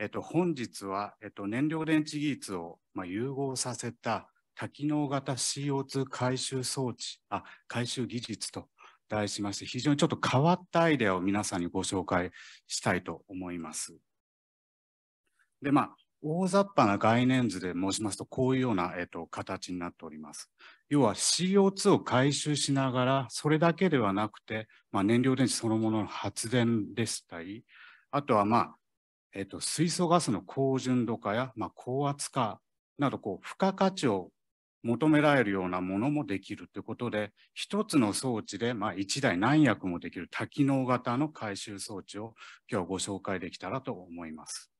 えっと、本日は、えっと、燃料電池技術を、まあ、融合させた多機能型 CO2 回収装置、あ、回収技術と題しまして、非常にちょっと変わったアイデアを皆さんにご紹介したいと思います。で、まあ、大雑把な概念図で申しますと、こういうような、えっと、形になっております。要は CO2 を回収しながら、それだけではなくて、まあ、燃料電池そのものの発電でしたり、あとは、まあ、えっと、水素ガスの高純度化や、まあ、高圧化などこう付加価値を求められるようなものもできるということで、一つの装置で、まあ、1台何役もできる多機能型の回収装置を今日ご紹介できたらと思います。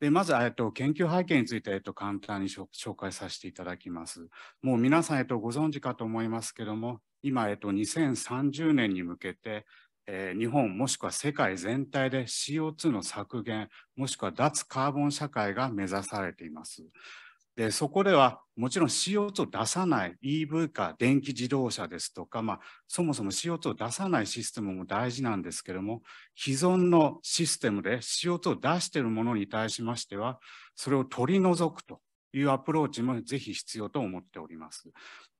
でまず、えっと、研究背景について、えっと、簡単に紹介させていただきます。もう皆さん、えっと、ご存知かと思いますけども、今、えっと、2030年に向けて、えー、日本もしくは世界全体で CO2 の削減もしくは脱カーボン社会が目指されています。でそこではもちろん CO2 を出さない EV か電気自動車ですとか、まあ、そもそも CO2 を出さないシステムも大事なんですけども既存のシステムで CO2 を出しているものに対しましてはそれを取り除くというアプローチもぜひ必要と思っております。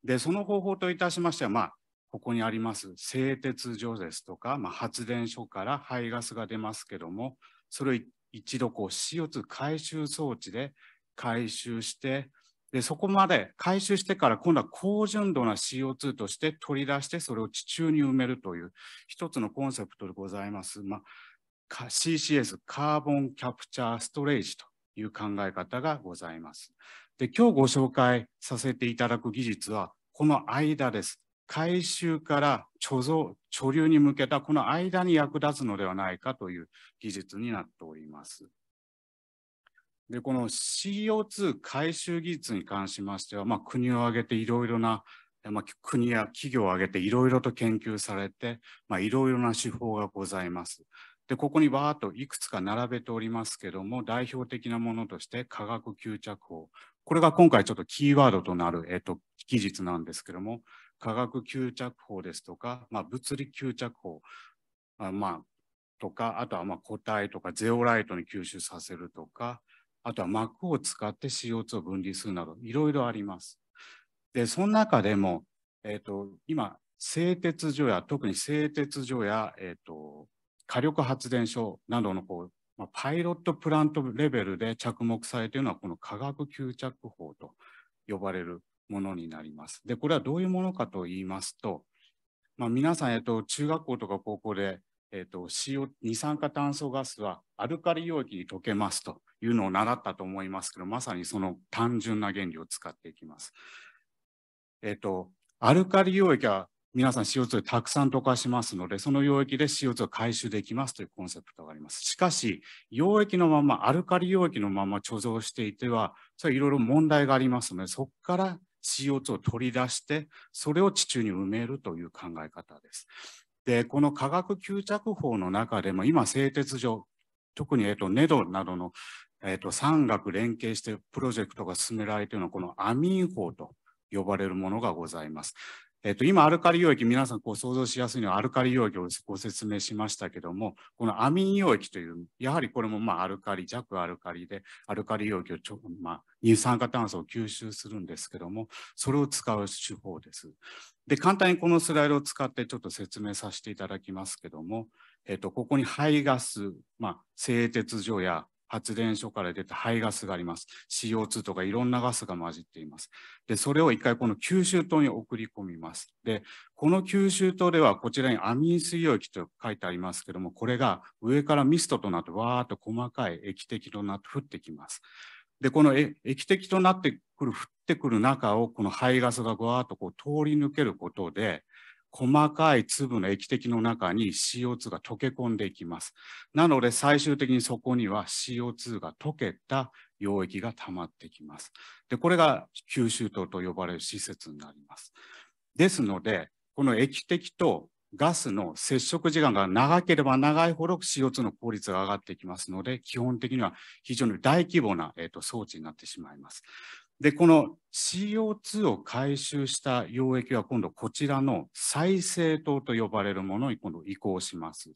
でその方法といたしましては、まあ、ここにあります製鉄所ですとか、まあ、発電所から排ガスが出ますけども、それを一度こう CO2 回収装置で回収して、でそこまで回収してから今度は高純度な CO2 として取り出してそれを地中に埋めるという一つのコンセプトでございます、まあ、CCS カーボンキャプチャーストレージという考え方がございます。で今日ご紹介させていただく技術はこの間です。回収から貯蔵、貯留に向けたこの間に役立つのではないかという技術になっております。で、この CO2 回収技術に関しましては、まあ、国を挙げていろいろな、まあ、国や企業を挙げていろいろと研究されて、いろいろな手法がございます。で、ここにわーっといくつか並べておりますけども、代表的なものとして化学吸着法、これが今回ちょっとキーワードとなる、えっと、技術なんですけども、化学吸着法ですとか、まあ、物理吸着法、あまあ、とか、あとはまあ固体とかゼオライトに吸収させるとか、あとは膜を使って CO2 を分離するなど、いろいろあります。で、その中でも、えっ、ー、と、今、製鉄所や、特に製鉄所や、えっ、ー、と、火力発電所などのこうまあ、パイロットプラントレベルで着目されているのは、この化学吸着法と呼ばれるものになります。で、これはどういうものかと言いますと、まあ、皆さん、えっと、中学校とか高校で、えっと、CO、二酸化炭素ガスはアルカリ溶液に溶けますというのを習ったと思いますけど、まさにその単純な原理を使っていきます。えっと、アルカリ溶液は皆さん CO2 たくさん溶かしますので、その溶液で CO2 を回収できますというコンセプトがあります。しかし、溶液のまま、アルカリ溶液のまま貯蔵していては、それはいろいろ問題がありますので、そこから CO2 を取り出して、それを地中に埋めるという考え方です。で、この化学吸着法の中でも、今、製鉄所、特に、えっと、ネドなどの、えっと、産学連携してプロジェクトが進められているのは、このアミン法と呼ばれるものがございます。えっと、今、アルカリ溶液、皆さんこう想像しやすいのはアルカリ溶液をご説明しましたけども、このアミン溶液という、やはりこれもまあアルカリ、弱アルカリで、アルカリ溶液をちょ、まあ、二酸化炭素を吸収するんですけども、それを使う手法です。で、簡単にこのスライドを使ってちょっと説明させていただきますけども、えっと、ここに排ガス、まあ、製鉄所や発電所から出た排ガスがあります。CO2 とかいろんなガスが混じっています。で、それを一回この吸収塔に送り込みます。で、この吸収塔ではこちらにアミン水溶液と書いてありますけども、これが上からミストとなってわーっと細かい液滴となって降ってきます。で、この液滴となってくる、降ってくる中をこの排ガスがわーっとこう通り抜けることで、細かい粒の液滴の中に CO2 が溶け込んでいきます。なので最終的にそこには CO2 が溶けた溶液が溜まってきます。で、これが吸収塔と呼ばれる施設になります。ですので、この液滴とガスの接触時間が長ければ長いほど CO2 の効率が上がってきますので、基本的には非常に大規模な、えーと、と装置になってしまいます。で、この CO2 を回収した溶液は今度こちらの再生糖と呼ばれるものに今度移行します。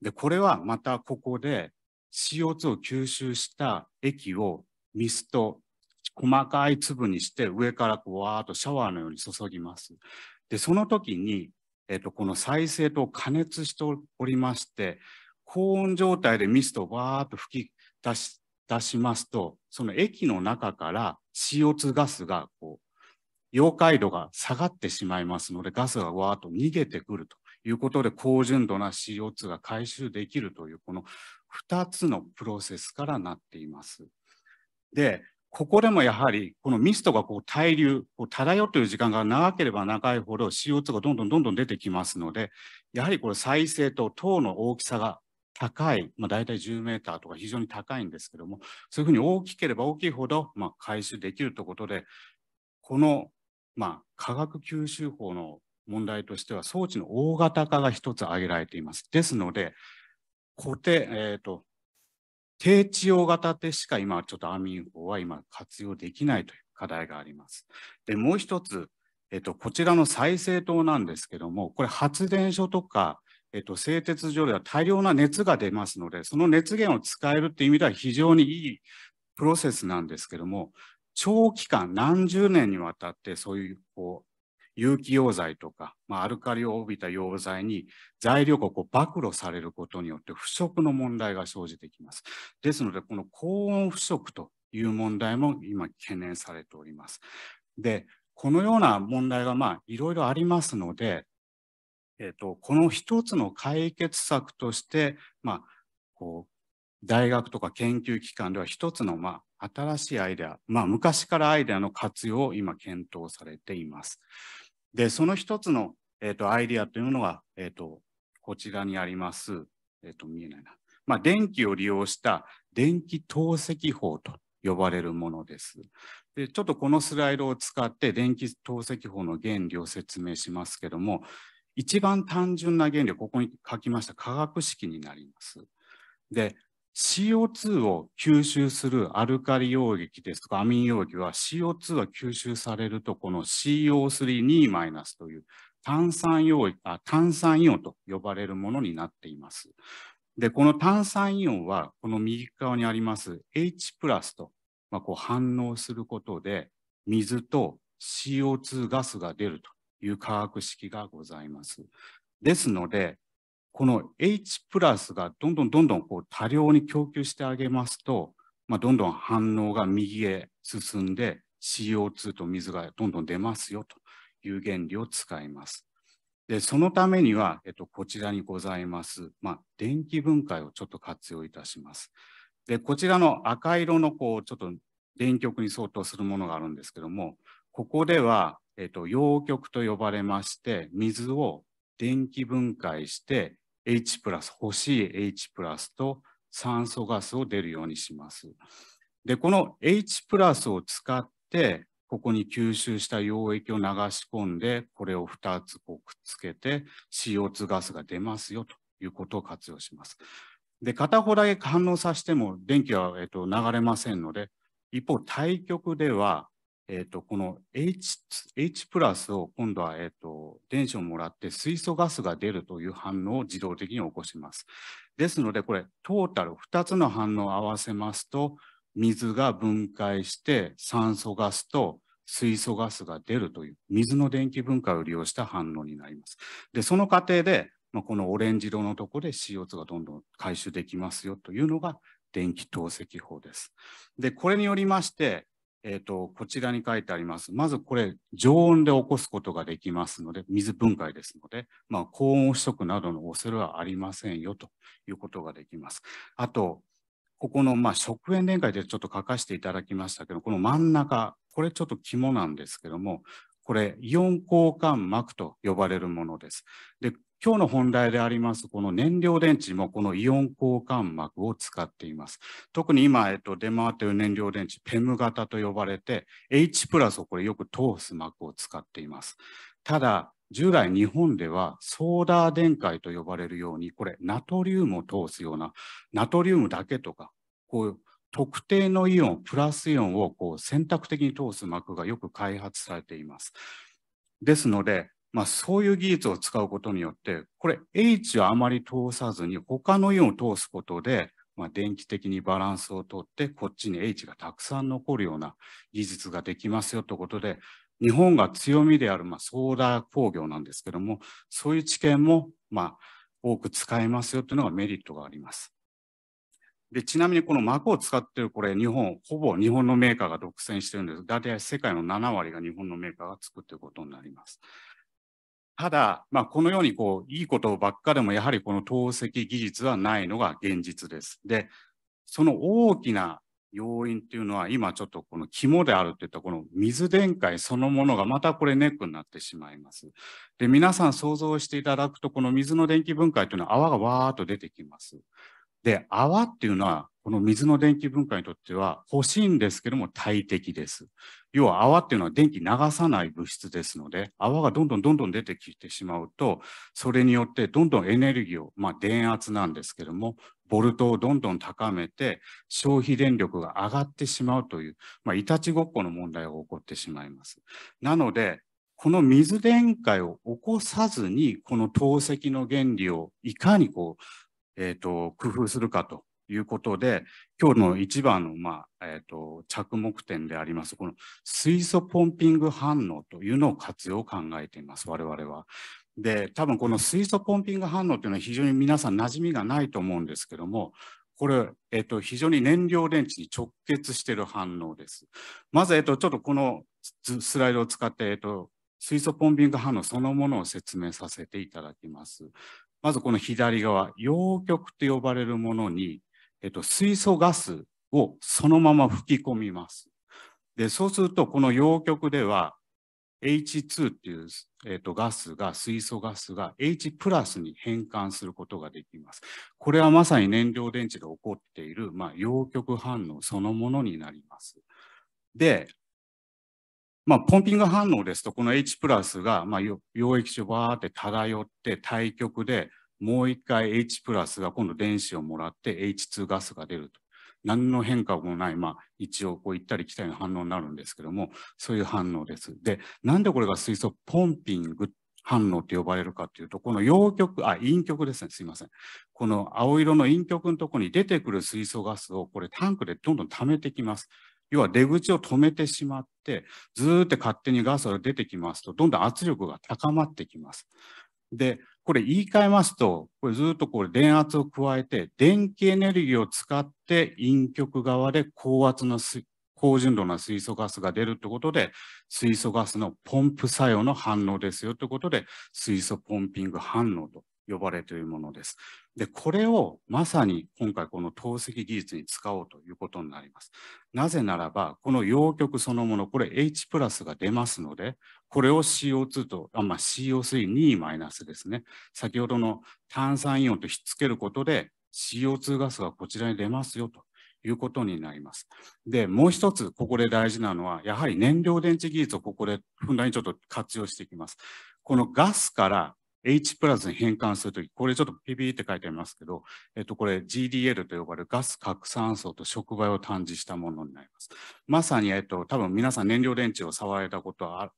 で、これはまたここで CO2 を吸収した液をミスト、細かい粒にして上からこうわーっとシャワーのように注ぎます。で、その時に、えっと、この再生糖を加熱しておりまして、高温状態でミストをわーっと吹き出し出しますと、その液の中から CO2 ガスがこう、溶解度が下がってしまいますので、ガスがわーっと逃げてくるということで、高純度な CO2 が回収できるという、この2つのプロセスからなっています。で、ここでもやはり、このミストがこう滞留、こう漂っている時間が長ければ長いほど CO2 がどんどんどんどん出てきますので、やはりこれ再生と糖の大きさが高い、まあ、大体10メーターとか非常に高いんですけども、そういうふうに大きければ大きいほど、まあ、回収できるということで、この、まあ、化学吸収法の問題としては、装置の大型化が一つ挙げられています。ですので、固定、えっ、ー、と、低地用型でしか今、ちょっとアミン法は今活用できないという課題があります。で、もう一つ、えっ、ー、と、こちらの再生灯なんですけども、これ発電所とか、えっと、製鉄所では大量な熱が出ますので、その熱源を使えるっていう意味では非常にいいプロセスなんですけども、長期間、何十年にわたってそういうこう有機溶剤とか、まあ、アルカリを帯びた溶剤に材料がこう暴露されることによって腐食の問題が生じてきます。ですので、この高温腐食という問題も今懸念されております。で、このような問題がまいろいろありますので、えーと、この一つの解決策として、まあ、こう大学とか研究機関では一つの、まあ、新しいアイデア、まあ、昔からアイデアの活用を今検討されています。でその一つの、えーと、アイデアというのが、えーとこちらにあります、えー、と見えないな、まあ、電気を利用した電気透析法と呼ばれるものです。でちょっとこのスライドを使って電気透析法の原理を説明しますけども、一番単純な原理をここに書きました化学式になります。で、CO2 を吸収するアルカリ溶液ですとかアミン溶液は CO2 が吸収されるとこの CO32- という炭酸溶液あ、炭酸イオンと呼ばれるものになっています。で、この炭酸イオンはこの右側にあります H プラスと、まあ、こう反応することで水と CO2 ガスが出るという化学式がございます。ですので、この H プラスがどんどんどんどんこう多量に供給してあげますと、まあ、どんどん反応が右へ進んで CO2 と水がどんどん出ますよという原理を使います。で、そのためには、えっと、こちらにございます、まあ、電気分解をちょっと活用いたします。で、こちらの赤色のこう、ちょっと電極に相当するものがあるんですけども、ここでは、えっ、と、陽極と呼ばれまして、水を電気分解して、H プラス、欲しい H プラスと酸素ガスを出るようにします。で、この H プラスを使って、ここに吸収した溶液を流し込んで、これを2つこうくっつけて CO2 ガスが出ますよということを活用します。で、片方だけ反応させても電気は、えっと、流れませんので、一方、対極ではえっ、ー、と、この H、H プラスを今度は、えっ、ー、と、電子をもらって水素ガスが出るという反応を自動的に起こします。ですので、これ、トータル2つの反応を合わせますと、水が分解して酸素ガスと水素ガスが出るという、水の電気分解を利用した反応になります。で、その過程で、まあ、このオレンジ色のところで CO2 がどんどん回収できますよというのが電気透析法です。で、これによりまして、えーと、こちらに書いてあります。まずこれ、常温で起こすことができますので、水分解ですので、まあ、高温不足などの恐れはありませんよということができます。あと、ここの、まあ、食塩電解でちょっと書かせていただきましたけど、この真ん中、これちょっと肝なんですけども、これ、イオン交換膜と呼ばれるものです。で、今日の本題でありますこの燃料電池もこのイオン交換膜を使っています。特に今、えっと、出回っている燃料電池、ペム型と呼ばれて、H プラスをこれよく通す膜を使っています。ただ、従来日本ではソーダー電解と呼ばれるように、これナトリウムを通すような、ナトリウムだけとか、こういう特定のイオン、プラスイオンをこう選択的に通す膜がよく開発されています。ですので、まあ、そういう技術を使うことによって、これ H をあまり通さずに他のイオンを通すことで、まあ、電気的にバランスをとって、こっちに H がたくさん残るような技術ができますよということで、日本が強みである、まあ、ソーダ工業なんですけども、そういう知見も、まあ、多く使えますよというのがメリットがあります。でちなみにこの膜を使っているこれ日本、ほぼ日本のメーカーが独占してるんです。だいたい世界の7割が日本のメーカーが作っていることになります。ただ、まあ、このようにこういいことばっかでもやはりこの透析技術はないのが現実です。で、その大きな要因っていうのは今ちょっとこの肝であるっていったこの水電解そのものがまたこれネックになってしまいます。で、皆さん想像していただくとこの水の電気分解というのは泡がわーっと出てきます。で、泡っていうのは、この水の電気分解にとっては欲しいんですけども大敵です。要は泡っていうのは電気流さない物質ですので、泡がどんどんどんどん出てきてしまうと、それによってどんどんエネルギーを、まあ電圧なんですけども、ボルトをどんどん高めて消費電力が上がってしまうという、まあ、いたちごっこの問題が起こってしまいます。なので、この水電解を起こさずに、この透析の原理をいかにこう、えっ、ー、と、工夫するかということで、今日の一番の、まあ、えっ、ー、と、着目点であります、この水素ポンピング反応というのを活用を考えています、我々は。で、多分この水素ポンピング反応というのは非常に皆さん馴染みがないと思うんですけども、これ、えっ、ー、と、非常に燃料電池に直結している反応です。まず、えっ、と、ちょっとこのスライドを使って、えっ、と、水素ポンピング反応そのものを説明させていただきます。まずこの左側、陽極と呼ばれるものに、えっと、水素ガスをそのまま吹き込みます。で、そうすると、この陽極では、H2 っていう、えっとガスが、水素ガスが H プラスに変換することができます。これはまさに燃料電池で起こっている、まあ、陽極反応そのものになります。で、まあ、ポンピング反応ですと、この H プラスが、まあ、溶液中バーって漂って対極でもう一回 H プラスが今度電子をもらって H2 ガスが出ると。何の変化もない、まあ、一応こう行ったり来たりの反応になるんですけども、そういう反応です。で、なんでこれが水素ポンピング反応って呼ばれるかっていうと、この陽極、あ、陰極ですね、すいません。この青色の陰極のところに出てくる水素ガスを、これタンクでどんどん溜めてきます。要は出口を止めてしまって、ずーっと勝手にガスが出てきますと、どんどん圧力が高まってきます。で、これ言い換えますと、これずっとこれ電圧を加えて、電気エネルギーを使って陰極側で高圧の高純度な水素ガスが出るってことで、水素ガスのポンプ作用の反応ですよってことで、水素ポンピング反応と呼ばれているものです。で、これをまさに今回この透析技術に使おうということになります。なぜならば、この陽極そのもの、これ H プラスが出ますので、これを CO2 と、あまあ、CO32 マイナスですね。先ほどの炭酸イオンとひっつけることで CO2 ガスがこちらに出ますよということになります。で、もう一つ、ここで大事なのは、やはり燃料電池技術をここでふんだんにちょっと活用していきます。このガスから H プラスに変換するとき、これちょっとピピって書いてありますけど、えっと、これ GDL と呼ばれるガス拡散層と触媒を探示したものになります。まさに、えっと、多分皆さん燃料電池を触られたことはある。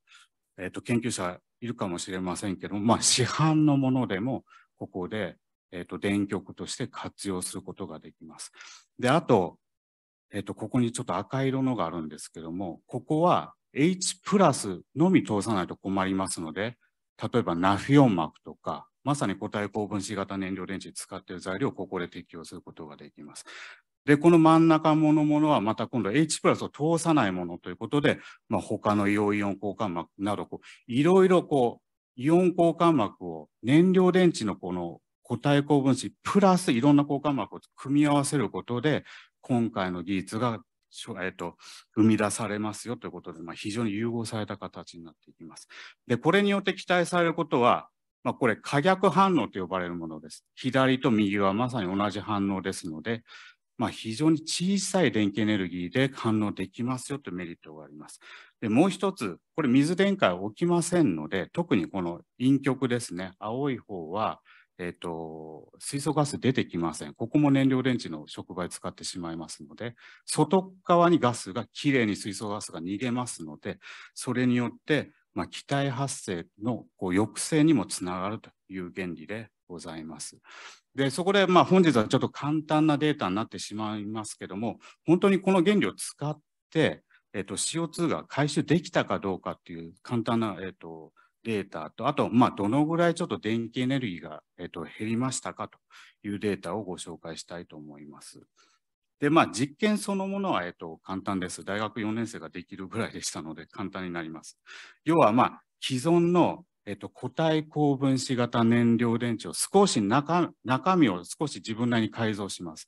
えーと、研究者いるかもしれませんけども、まあ、市販のものでもここで、えーと、電極として活用することができます。で、あと、えーと、とここにちょっと赤色のがあるんですけども、ここは H プラスのみ通さないと困りますので、例えばナフィオン膜とか、まさに固体高分子型燃料電池使っている材料をここで適用することができます。で、この真ん中ものものはまた今度 H プラスを通さないものということで、まあ、他の硫黄イオン交換膜など、こう、いろいろこう、イオン交換膜を燃料電池のこの固体高分子プラスいろんな交換膜を組み合わせることで、今回の技術が、えっと、生み出されますよということで、まあ、非常に融合された形になっていきます。で、これによって期待されることは、まあ、これ、可逆反応と呼ばれるものです。左と右はまさに同じ反応ですので、まあ、非常に小さい電気エネルギーで反応できますよというメリットがあります。でもう一つ、これ水電解起きませんので、特にこの陰極ですね、青い方は、えーと、水素ガス出てきません。ここも燃料電池の触媒使ってしまいますので、外側にガスがきれいに水素ガスが逃げますので、それによって、まあ、気体発生のこう抑制にもつながるという原理でございます。で、そこで、まあ、本日はちょっと簡単なデータになってしまいますけども、本当にこの原理を使って、えっと、CO2 が回収できたかどうかっていう簡単な、えっと、データと、あと、まあ、どのぐらいちょっと電気エネルギーが、えっと、減りましたかというデータをご紹介したいと思います。で、まあ、実験そのものは、えっと、簡単です。大学4年生ができるぐらいでしたので、簡単になります。要は、まあ、既存のえっと、固体高分子型燃料電池を少し中身を少し自分なりに改造します。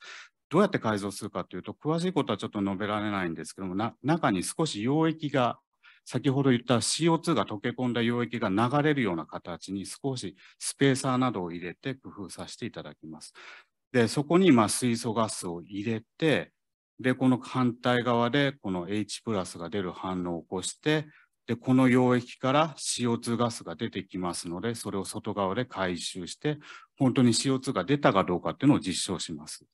どうやって改造するかというと、詳しいことはちょっと述べられないんですけども、中に少し溶液が、先ほど言った CO2 が溶け込んだ溶液が流れるような形に少しスペーサーなどを入れて工夫させていただきます。で、そこにま水素ガスを入れて、で、この反対側でこの H プラスが出る反応を起こして、で、この溶液から CO2 ガスが出てきますので、それを外側で回収して、本当に CO2 が出たかどうかっていうのを実証します。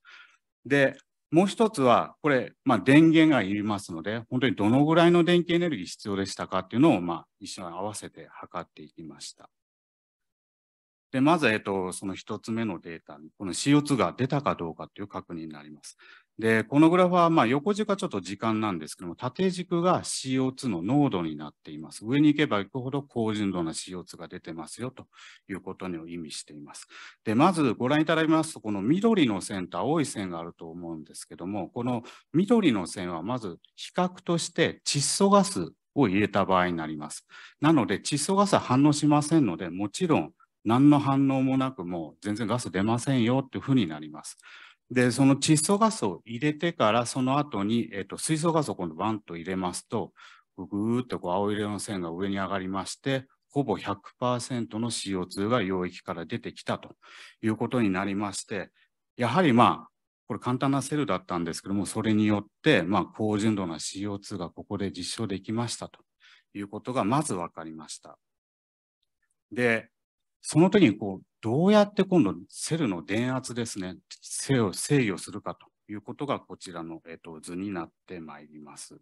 で、もう一つは、これ、まあ、電源がいりますので、本当にどのぐらいの電気エネルギー必要でしたかっていうのを、まあ、一緒に合わせて測っていきました。で、まず、えっと、その一つ目のデータに、この CO2 が出たかどうかっていう確認になります。で、このグラフはまあ横軸はちょっと時間なんですけども、縦軸が CO2 の濃度になっています。上に行けば行くほど高純度な CO2 が出てますよということを意味しています。で、まずご覧いただきますと、この緑の線と青い線があると思うんですけども、この緑の線はまず比較として窒素ガスを入れた場合になります。なので窒素ガスは反応しませんので、もちろん何の反応もなくもう全然ガス出ませんよというふうになります。で、その窒素ガスを入れてから、その後に、えっ、ー、と、水素ガスを今度バンと入れますと、ぐーっとこう青色の線が上に上がりまして、ほぼ100%の CO2 が溶液から出てきたということになりまして、やはりまあ、これ簡単なセルだったんですけども、それによって、まあ、高純度な CO2 がここで実証できましたということがまず分かりました。で、その時にこう、どうやって今度、セルの電圧ですね、セを制御するかということが、こちらの、えっと、図になってまいります。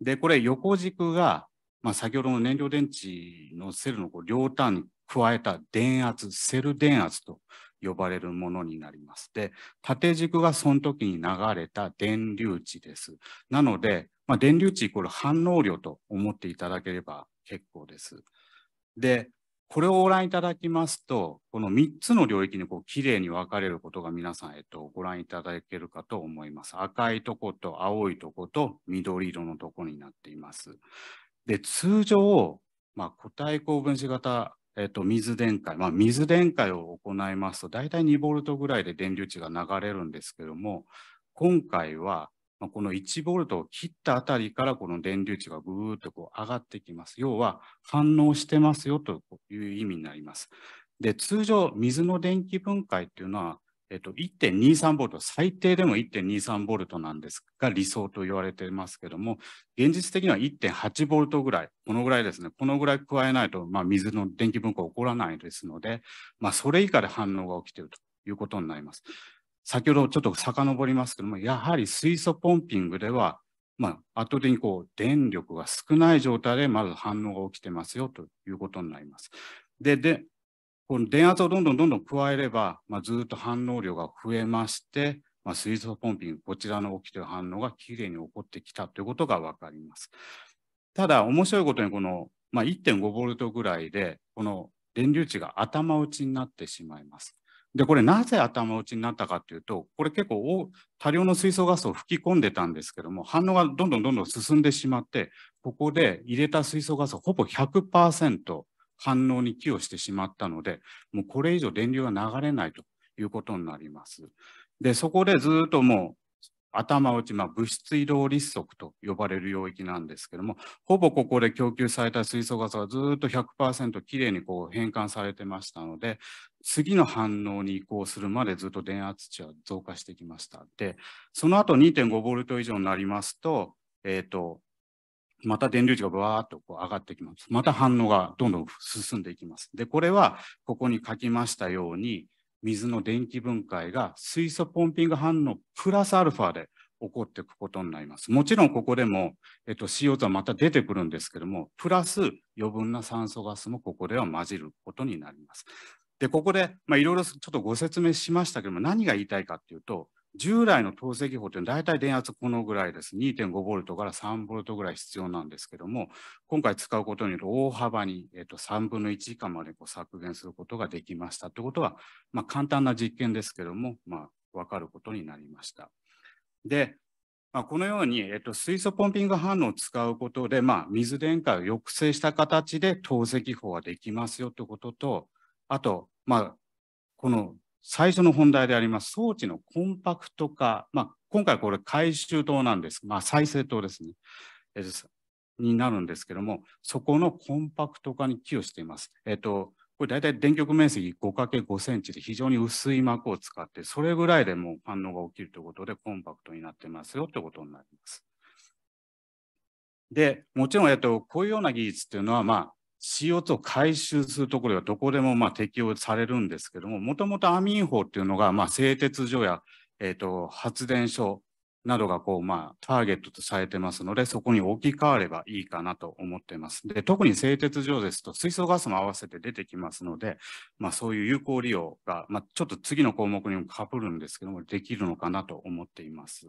で、これ、横軸が、まあ、先ほどの燃料電池のセルのこう両端に加えた電圧、セル電圧と呼ばれるものになります。で、縦軸がその時に流れた電流値です。なので、まあ、電流値イコール反応量と思っていただければ結構です。で、これをご覧いただきますと、この3つの領域にこう綺麗に分かれることが皆さん、えっと、ご覧いただけるかと思います。赤いとこと青いとこと緑色のとこになっています。で、通常、まあ、固体高分子型、えっと、水電解、まあ、水電解を行いますと、大体2ボルトぐらいで電流値が流れるんですけども、今回はまあ、この1ボルトを切ったあたりからこの電流値がぐーっとこう上がってきます。要は反応してますよという意味になります。で、通常、水の電気分解っていうのは、えっと、1.23ボルト、最低でも1.23ボルトなんですが、理想と言われていますけども、現実的には1.8ボルトぐらい、このぐらいですね、このぐらい加えないと、まあ、水の電気分解起こらないですので、まあ、それ以下で反応が起きているということになります。先ほどちょっと遡りますけども、やはり水素ポンピングでは、まあ、圧倒的にこう電力が少ない状態でまず反応が起きてますよということになります。で、でこの電圧をどんどんどんどん加えれば、まあ、ずっと反応量が増えまして、まあ、水素ポンピング、こちらの起きてる反応がきれいに起こってきたということが分かります。ただ、面白いことに、この、まあ、1.5ボルトぐらいで、この電流値が頭打ちになってしまいます。で、これなぜ頭打ちになったかっていうと、これ結構多量の水素ガスを吹き込んでたんですけども、反応がどんどんどんどん進んでしまって、ここで入れた水素ガスほぼ100%反応に寄与してしまったので、もうこれ以上電流が流れないということになります。で、そこでずっともう頭打ち、まあ、物質移動立足と呼ばれる領域なんですけども、ほぼここで供給された水素ガスはずっと100%きれいにこう変換されてましたので、次の反応に移行するまでずっと電圧値は増加してきました。で、その後2.5ボルト以上になりますと、えっ、ー、と、また電流値がわーっとこう上がってきます。また反応がどんどん進んでいきます。で、これはここに書きましたように、水の電気分解が水素ポンピング反応プラスアルファで起こっていくことになります。もちろんここでも、えっと、CO2 はまた出てくるんですけども、プラス余分な酸素ガスもここでは混じることになります。で、ここで、まあ、いろいろちょっとご説明しましたけども、何が言いたいかっていうと、従来の透析法というのは大体電圧このぐらいです。2.5ボルトから3ボルトぐらい必要なんですけども、今回使うことによって大幅に、えー、と3分の1以下までこう削減することができましたということは、まあ、簡単な実験ですけども、まあ、分かることになりました。で、まあ、このように、えっと、水素ポンピング反応を使うことで、まあ、水電解を抑制した形で透析法ができますよということと、あと、まあ、この最初の本題であります装置のコンパクト化、まあ、今回これ回収灯なんです、まあ、再生灯ですね、えになるんですけども、そこのコンパクト化に寄与しています。えっ、と、これ大体電極面積 5×5 センチで非常に薄い膜を使って、それぐらいでもう反応が起きるということでコンパクトになってますよということになります。で、もちろん、えっと、こういうような技術っていうのは、まあ、CO2 を回収するところはどこでもまあ適用されるんですけども、もともとアミン法っていうのがまあ製鉄所や、えー、と発電所などがこうまあターゲットとされてますので、そこに置き換わればいいかなと思っています。で、特に製鉄所ですと水素ガスも合わせて出てきますので、まあ、そういう有効利用が、まあ、ちょっと次の項目にもかぶるんですけども、できるのかなと思っています。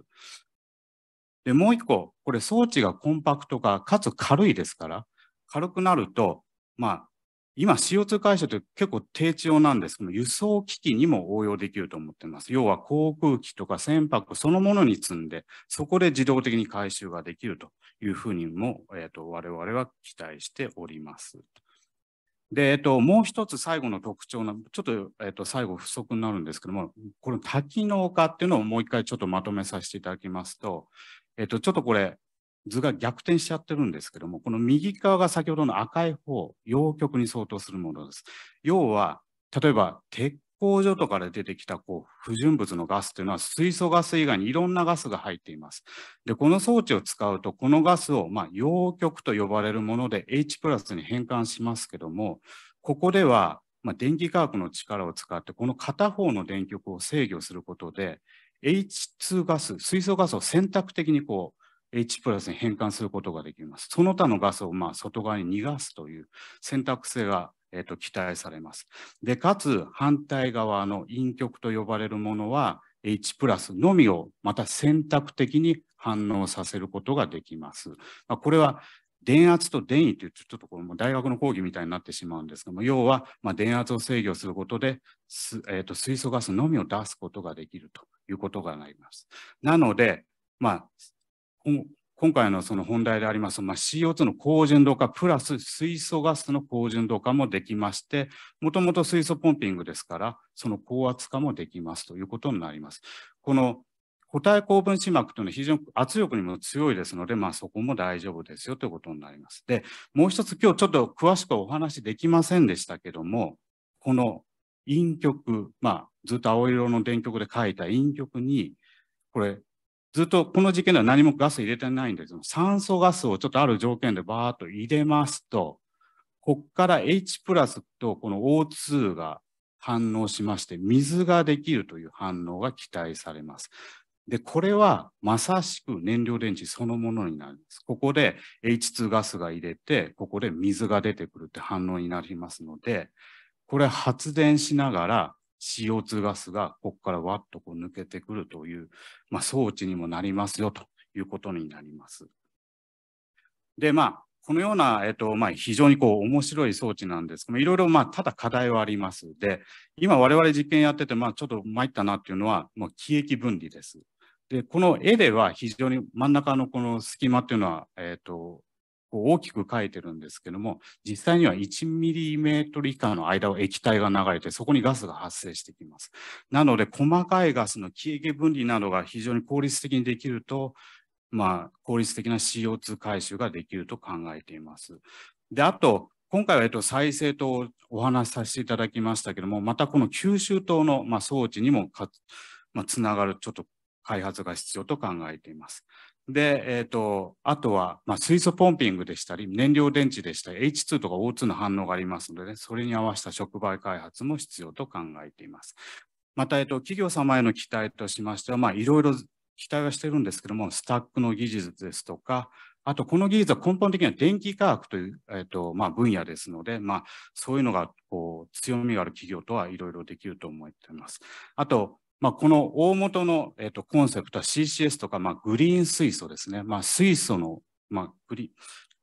で、もう一個、これ装置がコンパクト化、かつ軽いですから、軽くなると、まあ、今 CO2 回収って結構低地用なんですけど、輸送機器にも応用できると思ってます。要は航空機とか船舶そのものに積んで、そこで自動的に回収ができるというふうにも、えーと、我々は期待しております。で、えっ、ー、と、もう一つ最後の特徴の、ちょっと、えっ、ー、と、最後不足になるんですけども、この多機能化っていうのをもう一回ちょっとまとめさせていただきますと、えっ、ー、と、ちょっとこれ、図が逆転しちゃってるんですけども、この右側が先ほどの赤い方、陽極に相当するものです。要は、例えば鉄鋼所とかで出てきたこう不純物のガスというのは水素ガス以外にいろんなガスが入っています。で、この装置を使うと、このガスを、まあ、陽極と呼ばれるもので H プラスに変換しますけども、ここでは、まあ、電気化学の力を使って、この片方の電極を制御することで、H2 ガス、水素ガスを選択的にこう H プラスに変換することができます。その他のガスをまあ外側に逃がすという選択性がえー、と期待されます。で、かつ反対側の陰極と呼ばれるものは H プラスのみをまた選択的に反応させることができます。まあ、これは電圧と電位というちょっとこれも大学の講義みたいになってしまうんですが、要はま電圧を制御することで、えー、と水素ガスのみを出すことができるということがなります。なので、まあ、今回のその本題であります、まあ、CO2 の高純度化プラス水素ガスの高純度化もできまして、もともと水素ポンピングですから、その高圧化もできますということになります。この固体高分子膜というのは非常に圧力にも強いですので、まあ、そこも大丈夫ですよということになります。で、もう一つ今日ちょっと詳しくお話できませんでしたけども、この陰極、まあ、ずっと青色の電極で書いた陰極に、これ、ずっとこの実験では何もガス入れてないんですけど、酸素ガスをちょっとある条件でバーッと入れますと、こっから H プラスとこの O2 が反応しまして、水ができるという反応が期待されます。で、これはまさしく燃料電池そのものになるんです。ここで H2 ガスが入れて、ここで水が出てくるって反応になりますので、これ発電しながら CO2 ガスがここからわっとこう抜けてくるという、まあ、装置にもなりますよということになります。で、まあ、このような、えっと、まあ、非常にこう、面白い装置なんですけど、いろいろ、まあ、ただ課題はあります。で、今我々実験やってて、まあ、ちょっと参ったなっていうのは、もう気液分離です。で、この絵では非常に真ん中のこの隙間っていうのは、えっと、大きく書いてるんですけども、実際には1ミリメートル以下の間を液体が流れて、そこにガスが発生してきます。なので、細かいガスの消え気分離などが非常に効率的にできると、まあ、効率的な CO2 回収ができると考えています。で、あと、今回は、えっと、再生灯をお話しさせていただきましたけども、またこの吸収灯の、まあ、装置にもか、まあ、つながるちょっと開発が必要と考えています。で、えっ、ー、と、あとは、まあ、水素ポンピングでしたり、燃料電池でしたり、H2 とか O2 の反応がありますので、ね、それに合わせた触媒開発も必要と考えています。また、えっ、ー、と、企業様への期待としましては、まあ、いろいろ期待はしてるんですけども、スタックの技術ですとか、あと、この技術は根本的には電気科学という、えーとまあ、分野ですので、まあ、そういうのがこう強みがある企業とはいろいろできると思っています。あと、まあ、この大元の、えー、とコンセプトは CCS とか、まあ、グリーン水素ですね。まあ、水素の、まあグリ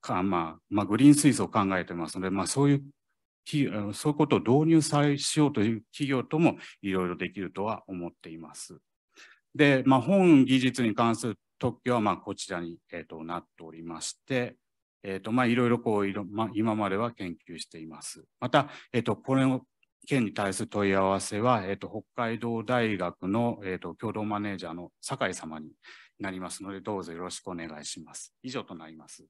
かまあまあ、グリーン水素を考えてますので、まあ、そういうそういうことを導入されしようという企業ともいろいろできるとは思っています。で、まあ、本技術に関する特許はまあこちらに、えー、となっておりまして、えーとまいろいろこういろ、ま今までは研究しています。また、えーとこれを県に対する問い合わせは、えっと、北海道大学の、えっと、共同マネージャーの酒井様になりますので、どうぞよろしくお願いします。以上となります。